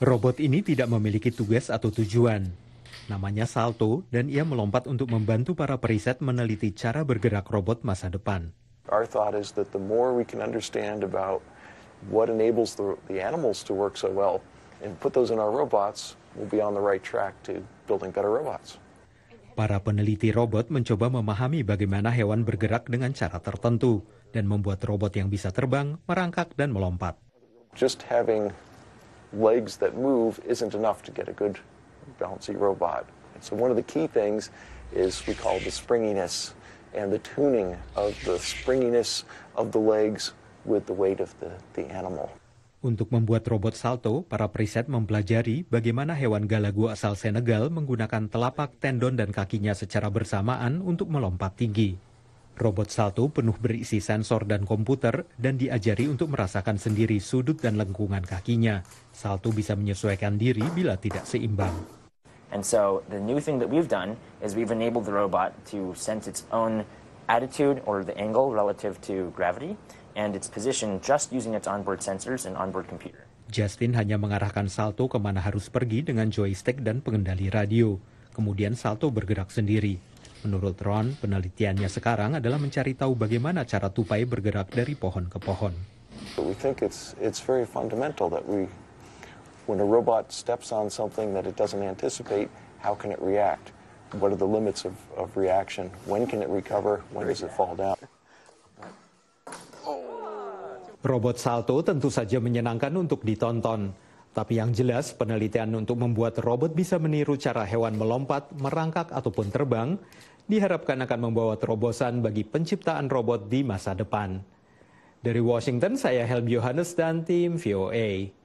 Robot ini tidak memiliki tugas atau tujuan. Namanya Salto, dan ia melompat untuk membantu para periset meneliti cara bergerak robot masa depan. Our thought is that the more we can understand about what enables the, the animals to work so well and put those in our robots, we'll be on the right track to building better robots. Para peneliti robot mencoba memahami bagaimana hewan bergerak dengan cara tertentu dan membuat robot yang bisa terbang, merangkak, dan melompat. Just having legs that move isn't enough to get a good bouncy robot. And so one of the key things is we call the springiness and the tuning of the springiness of the legs with the weight of the, the animal. Untuk membuat robot salto, para periset mempelajari bagaimana hewan galago asal Senegal menggunakan telapak, tendon, dan kakinya secara bersamaan untuk melompat tinggi. Robot Salto penuh berisi sensor dan komputer dan diajari untuk merasakan sendiri sudut dan lengkungan kakinya. Salto bisa menyesuaikan diri bila tidak seimbang. And so the new thing that we've done is we've enabled the robot to sense its own attitude or the angle relative to gravity and its position just using its onboard sensors and onboard computer. Justin hanya mengarahkan Salto kemana harus pergi dengan joystick dan pengendali radio. Kemudian Salto bergerak sendiri. Menurut Ron, penelitiannya sekarang adalah mencari tahu bagaimana cara tupai bergerak dari pohon ke pohon. We think it's it's very fundamental that we when a robot steps on something that it doesn't anticipate, how can it react? What are the limits of, of reaction? When can it recover? When does it fall down? Robot salto tentu saja menyenangkan untuk ditonton. Tapi yang jelas, penelitian untuk membuat robot bisa meniru cara hewan melompat, merangkak, ataupun terbang diharapkan akan membawa terobosan bagi penciptaan robot di masa depan. Dari Washington, saya Helm Yohanes dan tim VOA.